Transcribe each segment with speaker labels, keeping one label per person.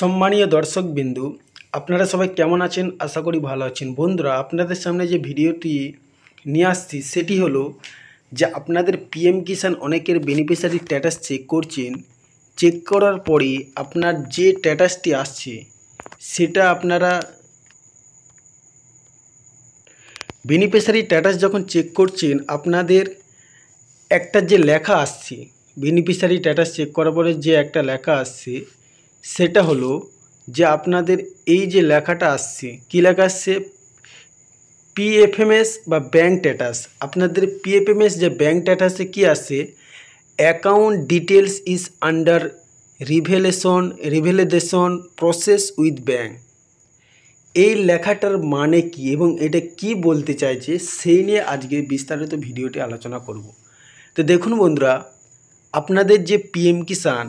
Speaker 1: সম্মানীয় দর্শকবিন্দু আপনারা সবাই কেমন আছেন আশা করি ভালো আছেন বন্ধুরা আপনাদের সামনে যে ভিডিওটি নিয়ে আসছি সেটি হল যে আপনাদের পিএম কিষাণ অনেকের বেনিফিশিয়ারি স্ট্যাটাস চেক করছেন চেক করার পরে আপনার যে স্ট্যাটাসটি আসছে সেটা আপনারা বেনিফিশিয়ারি স্ট্যাটাস যখন চেক করছেন আপনাদের একটা যে লেখা আসছে বেনিফিশিয়ারি স্ট্যাটাস চেক করার পরে যে একটা লেখা আসছে সেটা হলো যে আপনাদের এই যে লেখাটা আসছে কী লেখা আসছে পিএফএমএস বা ব্যাঙ্ক স্ট্যাটাস আপনাদের পিএফএমএস যে ব্যাঙ্ক ট্যাটাসে কী আসে account details is under revalidation revalidation process with bank এই লেখাটার মানে কি এবং এটা কি বলতে চাইছে সেই নিয়ে আজকে বিস্তারিত ভিডিওটি আলোচনা করব তো দেখুন বন্ধুরা আপনাদের যে পিএম কিষাণ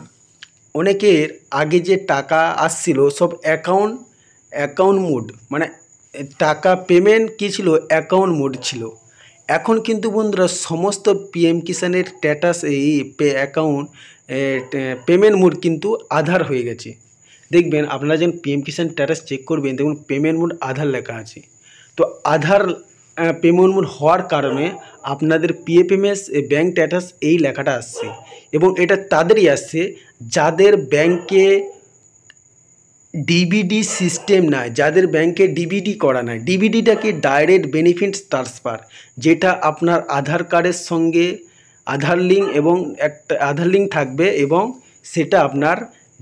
Speaker 1: অনেকের আগে যে টাকা আসছিল সব অ্যাকাউন্ট অ্যাকাউন্ট মোড মানে টাকা পেমেন্ট কী ছিল অ্যাকাউন্ট মোড ছিল এখন কিন্তু বন্ধুরা সমস্ত পিএম কিষানের স্ট্যাটাস এই অ্যাকাউন্ট পেমেন্ট মোড কিন্তু আধার হয়ে গেছে দেখবেন আপনারা যখন পিএম কিষান স্ট্যাটাস চেক করবেন দেখুন পেমেন্ট মোড আধার লেখা আছে তো আধার পেমেন্ট হওয়ার কারণে আপনাদের পিএফএমএস ব্যাঙ্ক স্ট্যাটাস এই লেখাটা আসছে এবং এটা তাদেরই আসছে যাদের ব্যাংকে ডিবিডি সিস্টেম নাই যাদের ব্যাংকে ডিবিডি করা নাই ডিবিডিটা কি ডাইরেক্ট বেনিফিটস ট্রান্সফার যেটা আপনার আধার কার্ডের সঙ্গে আধার লিঙ্ক এবং একটা আধার লিঙ্ক থাকবে এবং সেটা আপনার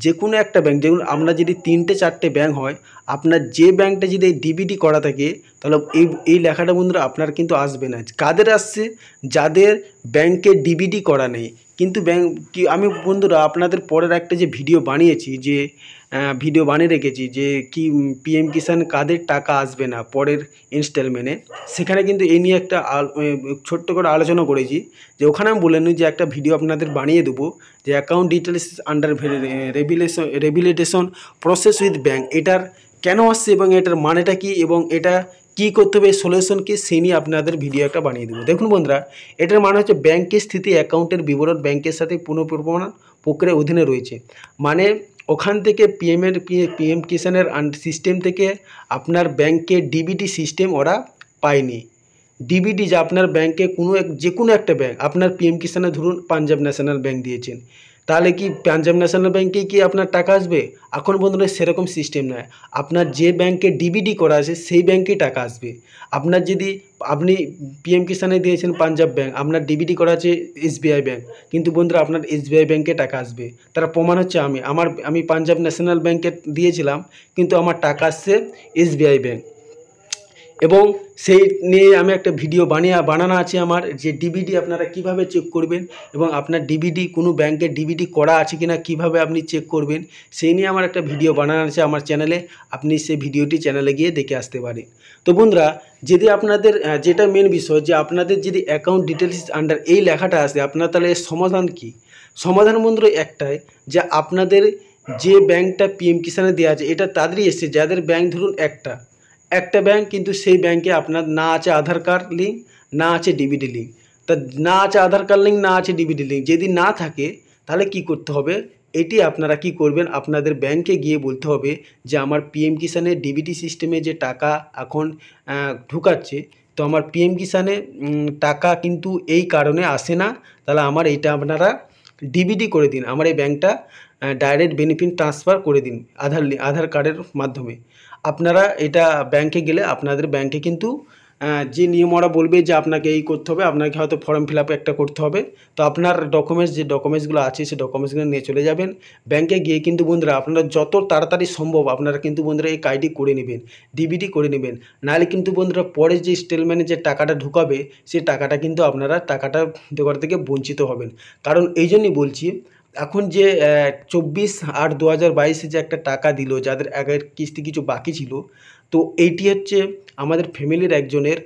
Speaker 1: যে কোনো একটা ব্যাংক যেগুলো আমরা যদি তিনটে চারটে ব্যাংক হয় আপনার যে ব্যাংকটা যদি এই ডিবিটি করা থাকে তাহলে এই এই লেখাটা বন্ধুরা আপনার কিন্তু আসবে না কাদের আসছে যাদের ব্যাংকে ডিবিটি করা নেই কিন্তু ব্যাংক কি আমি বন্ধুরা আপনাদের পরের একটা যে ভিডিও বানিয়েছি যে ভিডিও বানিয়ে রেখেছি যে কি পিএম কিষাণ কাদের টাকা আসবে না পরের ইনস্টলমেন্টে সেখানে কিন্তু এ নিয়ে একটা ছোট্ট করে আলোচনা করেছি যে ওখানে আমি বলে যে একটা ভিডিও আপনাদের বানিয়ে দেবো যে account details under revalidation revalidation process with bank এটার কেন আসছে এবং এটার মানেটা কি এবং এটা কি করতে হবে সলিউশন কি সে নিয়ে আপনাদের ভিডিও একটা বানিয়ে দেবো দেখুন বন্ধুরা এটার মানে হচ্ছে ব্যাংকের স্থিতি অ্যাকাউন্টের বিবরণ ব্যাংকের সাথে পুনঃপ্রমাণ প্রক্রিয়ার অধীনে রয়েছে মানে ওখান থেকে পিএমের পিএম কিষানের সিস্টেম থেকে আপনার ব্যাংকে ডিবিটি সিস্টেম ওরা পায়নি ডিবিটি যা আপনার ব্যাংকে কোনো এক যে কোনো একটা ব্যাংক আপনার পিএম কিষানে ধরুন পাঞ্জাব ন্যাশনাল ব্যাংক দিয়েছেন তাহলে কি পাঞ্জাব ন্যাশনাল ব্যাঙ্কে কি আপনার টাকা আসবে এখন বন্ধুরা সেরকম সিস্টেম নয় আপনার যে ব্যাংকে ডিবিডি করা আছে সেই ব্যাংকেই টাকা আসবে আপনার যদি আপনি পিএম কিষানে দিয়েছেন পাঞ্জাব ব্যাঙ্ক আপনার ডিবিডি করা আছে এসবিআই ব্যাঙ্ক কিন্তু বন্ধুরা আপনার এসবিআই ব্যাঙ্কে টাকা আসবে তার প্রমাণ হচ্ছে আমি আমার আমি পাঞ্জাব ন্যাশনাল ব্যাঙ্কে দিয়েছিলাম কিন্তু আমার টাকা আসছে এসবিআই ব্যাঙ্ক এবং সেই নিয়ে আমি একটা ভিডিও বানিয়ে বানানো আছে আমার যে ডিবিডি আপনারা কিভাবে চেক করবেন এবং আপনার ডিবিডি কোনো ব্যাংকের ডিবিডি করা আছে কিনা কিভাবে আপনি চেক করবেন সেই নিয়ে আমার একটা ভিডিও বানানো আছে আমার চ্যানেলে আপনি সেই ভিডিওটি চ্যানেলে গিয়ে দেখে আসতে পারেন তো বন্ধুরা যদি আপনাদের যেটা মেন বিষয় যে আপনাদের যদি অ্যাকাউন্ট ডিটেলস আন্ডার এই লেখাটা আসে আপনার তাহলে সমাধান কি সমাধান বন্ধুর একটাই যে আপনাদের যে ব্যাংকটা পিএম কিষানে দেওয়া আছে এটা তাদেরই এসছে যাদের ব্যাংক ধরুন একটা একটা ব্যাংক কিন্তু সেই ব্যাংকে আপনার না আছে আধার কার্ড লিঙ্ক না আছে ডিবিডি লিঙ্ক তা না আছে আধার কার্ড লিঙ্ক না আছে ডিবিডি লিঙ্ক যদি না থাকে তাহলে কি করতে হবে এটি আপনারা কি করবেন আপনাদের ব্যাংকে গিয়ে বলতে হবে যে আমার পিএম কিষানের ডিবিটি সিস্টেমে যে টাকা এখন ঢুকাচ্ছে তো আমার পিএম কিষানে টাকা কিন্তু এই কারণে আসে না তাহলে আমার এইটা আপনারা ডিবিডি করে দিন আমার এই ব্যাংকটা ডাইরেক্ট বেনিফিট ট্রান্সফার করে দিন আধার আধার কার্ডের মাধ্যমে আপনারা এটা ব্যাংকে গেলে আপনাদের ব্যাংকে কিন্তু যে নিয়ম ওরা বলবে যে আপনাকে এই করতে হবে আপনাকে হয়তো ফর্ম ফিল একটা করতে হবে তো আপনার ডকুমেন্টস যে ডকুমেন্টসগুলো আছে সেই ডকুমেন্টসগুলো নিয়ে চলে যাবেন ব্যাংকে গিয়ে কিন্তু বন্ধুরা আপনারা যত তাড়াতাড়ি সম্ভব আপনারা কিন্তু বন্ধুরা এই কাইডি করে নেবেন ডিবিটি করে নেবেন নাহলে কিন্তু বন্ধুরা পরে যে স্টেটমেন্টে যে টাকাটা ঢুকাবে সেই টাকাটা কিন্তু আপনারা টাকাটা দোকান থেকে বঞ্চিত হবেন কারণ এই জন্যই বলছি এখন যে চব্বিশ আট দু হাজার বাইশে যে একটা টাকা দিল যাদের আগের কিস্তি কিছু বাকি ছিল তো এইটি হচ্ছে আমাদের ফ্যামিলির একজনের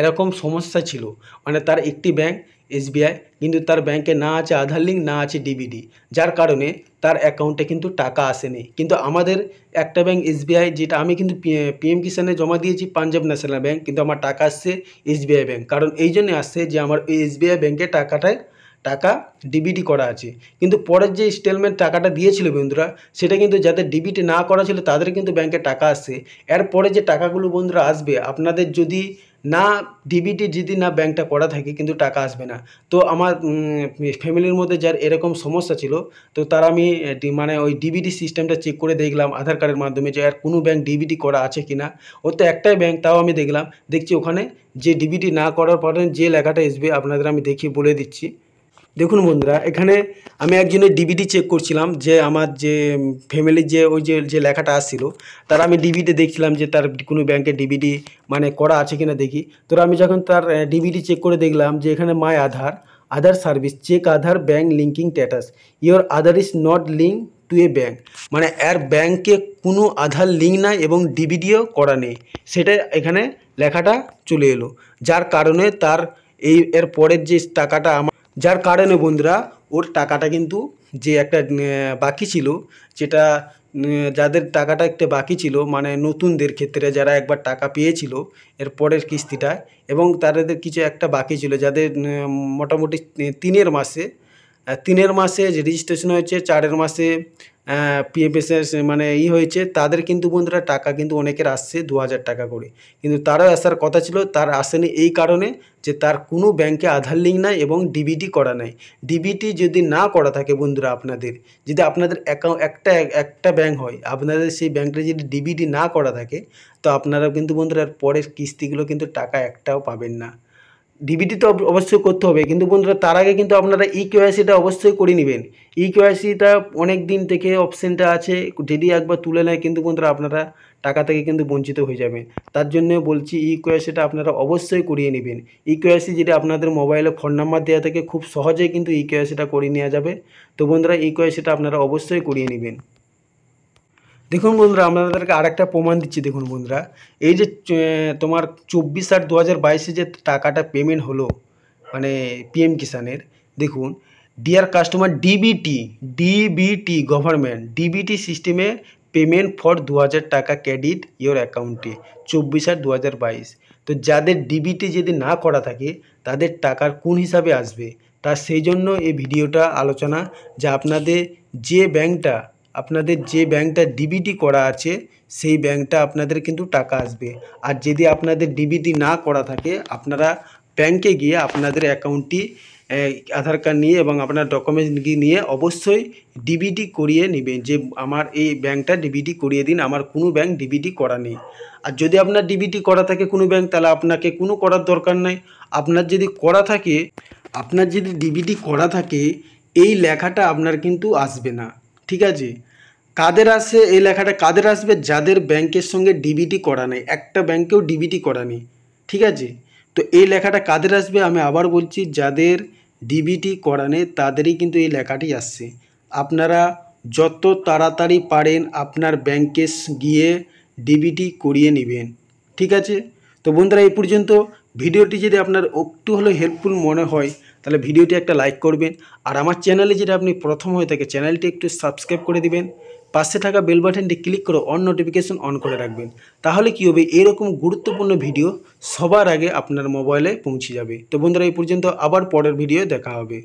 Speaker 1: এরকম সমস্যা ছিল মানে তার একটি ব্যাংক এসবিআই কিন্তু তার ব্যাংকে না আছে আধার লিঙ্ক না আছে ডিবিডি যার কারণে তার অ্যাকাউন্টে কিন্তু টাকা আসেনি কিন্তু আমাদের একটা ব্যাংক এসবিআই যেটা আমি কিন্তু পিএম কিষানে জমা দিয়েছি পাঞ্জাব ন্যাশনাল ব্যাংক কিন্তু আমার টাকা আসছে এসবিআই ব্যাংক কারণ এই জন্যে আসছে যে আমার ওই এসবিআই ব্যাংকে টাকাটায় টাকা ডিবিটি করা আছে কিন্তু পরের যে ইনস্টলমেন্ট টাকাটা দিয়েছিল বন্ধুরা সেটা কিন্তু যাদের ডিবিটি না করা ছিল তাদের কিন্তু ব্যাংকে টাকা আসছে এরপরে যে টাকাগুলো বন্ধুরা আসবে আপনাদের যদি না ডিবিটি যদি না ব্যাংকটা করা থাকে কিন্তু টাকা আসবে না তো আমার ফ্যামিলির মধ্যে যার এরকম সমস্যা ছিল তো তারা আমি মানে ওই ডিবিটি সিস্টেমটা চেক করে দেখলাম আধার কার্ডের মাধ্যমে যে আর কোনো ব্যাংক ডিবিটি করা আছে কি না ও তো একটাই ব্যাংক তাও আমি দেখলাম দেখছি ওখানে যে ডিবিটি না করার পরে যে লেখাটা আসবে আপনাদের আমি দেখিয়ে বলে দিচ্ছি দেখুন বন্ধুরা এখানে আমি একজনের ডিবিটি চেক করছিলাম যে আমার যে ফ্যামিলির যে ওই যে যে লেখাটা আসছিল তার আমি ডিবিটি দেখছিলাম যে তার কোনো ব্যাংকে ডিবিটি মানে করা আছে কিনা দেখি তো আমি যখন তার ডিবিটি চেক করে দেখলাম যে এখানে my Aadhaar Aadhaar service check Aadhaar bank linking status your Aadhaar is not link to a bank মানে এর ব্যাংকে কোনো আধার লিঙ্ক নাই এবং ডিবিডিও করা নেই সেটা এখানে লেখাটা চলে এলো যার কারণে তার এই এর পরের যে টাকাটা আমার যার কারণে বন্ধুরা ওর টাকাটা কিন্তু যে একটা বাকি ছিল যেটা যাদের টাকাটা একটা বাকি ছিল মানে নতুনদের ক্ষেত্রে যারা একবার টাকা পেয়েছিল এর পরের কিস্তিটা এবং তাদের কিছু একটা বাকি ছিল যাদের মোটামুটি তিনের মাসে তিনের মাসে রেজিস্ট্রেশন হয়েছে চারের মাসে পিএফএসের মানে ই হয়েছে তাদের কিন্তু বন্ধুরা টাকা কিন্তু অনেকের আসছে দু টাকা করে কিন্তু তারও আসার কথা ছিল তার আসেনি এই কারণে যে তার কোনো ব্যাংকে আধার লিঙ্ক নাই এবং ডিবিটি করা নাই ডিবিটি যদি না করা থাকে বন্ধুরা আপনাদের যদি আপনাদের অ্যাকাউন্ট একটা একটা ব্যাংক হয় আপনাদের সেই ব্যাঙ্কে যদি ডিবিটি না করা থাকে তো আপনারা কিন্তু বন্ধুরা পরের কিস্তিগুলো কিন্তু টাকা একটাও পাবেন না ডিবিটি তো অবশ্যই করতে হবে কিন্তু বন্ধুরা তার আগে কিন্তু আপনারা ই e কেওয়াইসিটা অবশ্যই করে নেবেন ই e কেওয়াইসিটা অনেক দিন থেকে অপশানটা আছে যদি একবার তুলে নেয় কিন্তু বন্ধুরা আপনারা টাকা থেকে কিন্তু বঞ্চিত হয়ে যাবেন তার জন্য বলছি ই e কেওয়াইসিটা আপনারা অবশ্যই করিয়ে নেবেন ই কেওয়াইসি যেটা আপনাদের মোবাইলে ফোন নাম্বার দেওয়া থেকে খুব সহজেই কিন্তু ই কেওয়াইসিটা করিয়ে নেওয়া যাবে তো বন্ধুরা ই কেওয়াইসিটা আপনারা অবশ্যই করিয়ে নেবেন দেখুন বন্ধুরা আপনাদেরকে আর একটা প্রমাণ দিচ্ছি দেখুন বন্ধুরা এই যে তোমার চব্বিশ আট দু হাজার বাইশে যে টাকাটা পেমেন্ট হলো মানে পিএম কিষানের দেখুন dear customer DBT DBT government DBT সিস্টেমে পেমেন্ট ফর দু টাকা ক্রেডিট ইয়োর অ্যাকাউন্টে চব্বিশ আট দু তো যাদের ডিবিটি যদি না করা থাকে তাদের টাকার কোন হিসাবে আসবে তা সেই জন্য এই ভিডিওটা আলোচনা যে আপনাদের যে ব্যাংকটা আপনাদের যে ব্যাংকটা ডিবিটি করা আছে সেই ব্যাংকটা আপনাদের কিন্তু টাকা আসবে আর যদি আপনাদের ডিবিটি না করা থাকে আপনারা ব্যাংকে গিয়ে আপনাদের অ্যাকাউন্টটি আধার কার্ড নিয়ে এবং আপনার ডকুমেন্ট নিয়ে অবশ্যই ডিবিটি করিয়ে নেবেন যে আমার এই ব্যাংকটা ডিবিটি করিয়ে দিন আমার কোনো ব্যাংক ডিবিটি করা নেই আর যদি আপনার ডিবিটি করা থাকে কোনো ব্যাংক তাহলে আপনাকে কোনো করার দরকার নাই আপনার যদি করা থাকে আপনার যদি ডিবিটি করা থাকে এই লেখাটা আপনার কিন্তু আসবে না ঠিক আছে কাদের আসে এই লেখাটা কাদের আসবে যাদের ব্যাংকের সঙ্গে ডিবিটি করা নেই একটা ব্যাংকেও ডিবিটি করা নেই ঠিক আছে তো এই লেখাটা কাদের আসবে আমি আবার বলছি যাদের ডিবিটি করা নেই তাদেরই কিন্তু এই লেখাটি আসছে আপনারা যত তাড়াতাড়ি পারেন আপনার ব্যাংকে গিয়ে ডিবিটি করিয়ে নেবেন ঠিক আছে তো বন্ধুরা এই পর্যন্ত ভিডিওটি যদি আপনার একটু হলেও হেল্পফুল মনে হয় তাহলে ভিডিওটি একটা লাইক করবেন আর আমার চ্যানেলে যেটা আপনি প্রথম হয়ে থাকে চ্যানেলটি একটু সাবস্ক্রাইব করে দিবেন পাশে থাকা বেল বাটনটি ক্লিক করে অন নোটিফিকেশন অন করে রাখবেন তাহলে কী হবে এরকম গুরুত্বপূর্ণ ভিডিও সবার আগে আপনার মোবাইলে পৌঁছে যাবে তো বন্ধুরা এই পর্যন্ত আবার পরের ভিডিও দেখা হবে